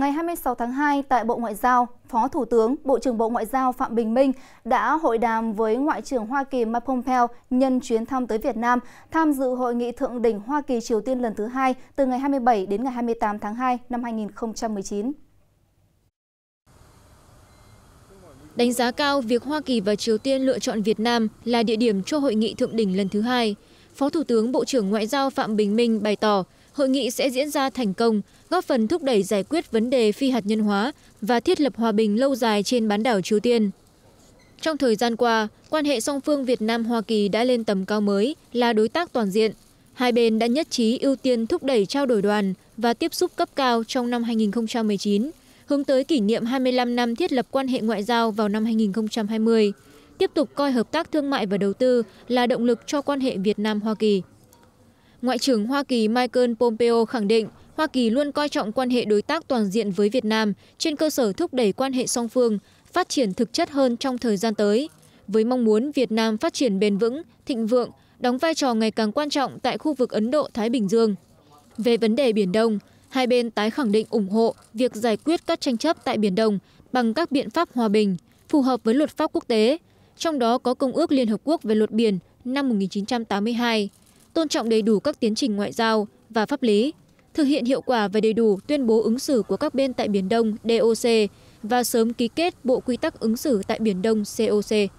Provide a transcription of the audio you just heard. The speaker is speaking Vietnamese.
Ngày 26 tháng 2 tại Bộ Ngoại giao, Phó Thủ tướng, Bộ trưởng Bộ Ngoại giao Phạm Bình Minh đã hội đàm với Ngoại trưởng Hoa Kỳ Mike Pompeo nhân chuyến thăm tới Việt Nam, tham dự hội nghị thượng đỉnh Hoa Kỳ Triều Tiên lần thứ hai từ ngày 27 đến ngày 28 tháng 2 năm 2019. Đánh giá cao việc Hoa Kỳ và Triều Tiên lựa chọn Việt Nam là địa điểm cho hội nghị thượng đỉnh lần thứ hai, Phó Thủ tướng Bộ trưởng Ngoại giao Phạm Bình Minh bày tỏ hội nghị sẽ diễn ra thành công góp phần thúc đẩy giải quyết vấn đề phi hạt nhân hóa và thiết lập hòa bình lâu dài trên bán đảo triều tiên trong thời gian qua quan hệ song phương việt nam hoa kỳ đã lên tầm cao mới là đối tác toàn diện hai bên đã nhất trí ưu tiên thúc đẩy trao đổi đoàn và tiếp xúc cấp cao trong năm 2019 hướng tới kỷ niệm 25 năm thiết lập quan hệ ngoại giao vào năm 2020 tiếp tục coi hợp tác thương mại và đầu tư là động lực cho quan hệ Việt Nam Hoa Kỳ ngoại trưởng hoa kỳ michael pompeo khẳng định hoa kỳ luôn coi trọng quan hệ đối tác toàn diện với việt nam trên cơ sở thúc đẩy quan hệ song phương phát triển thực chất hơn trong thời gian tới với mong muốn việt nam phát triển bền vững thịnh vượng đóng vai trò ngày càng quan trọng tại khu vực ấn độ thái bình dương về vấn đề biển đông hai bên tái khẳng định ủng hộ việc giải quyết các tranh chấp tại biển đông bằng các biện pháp hòa bình phù hợp với luật pháp quốc tế trong đó có Công ước Liên Hợp Quốc về luật biển năm 1982 tôn trọng đầy đủ các tiến trình ngoại giao và pháp lý thực hiện hiệu quả và đầy đủ tuyên bố ứng xử của các bên tại Biển Đông DOC và sớm ký kết Bộ Quy tắc ứng xử tại Biển Đông COC.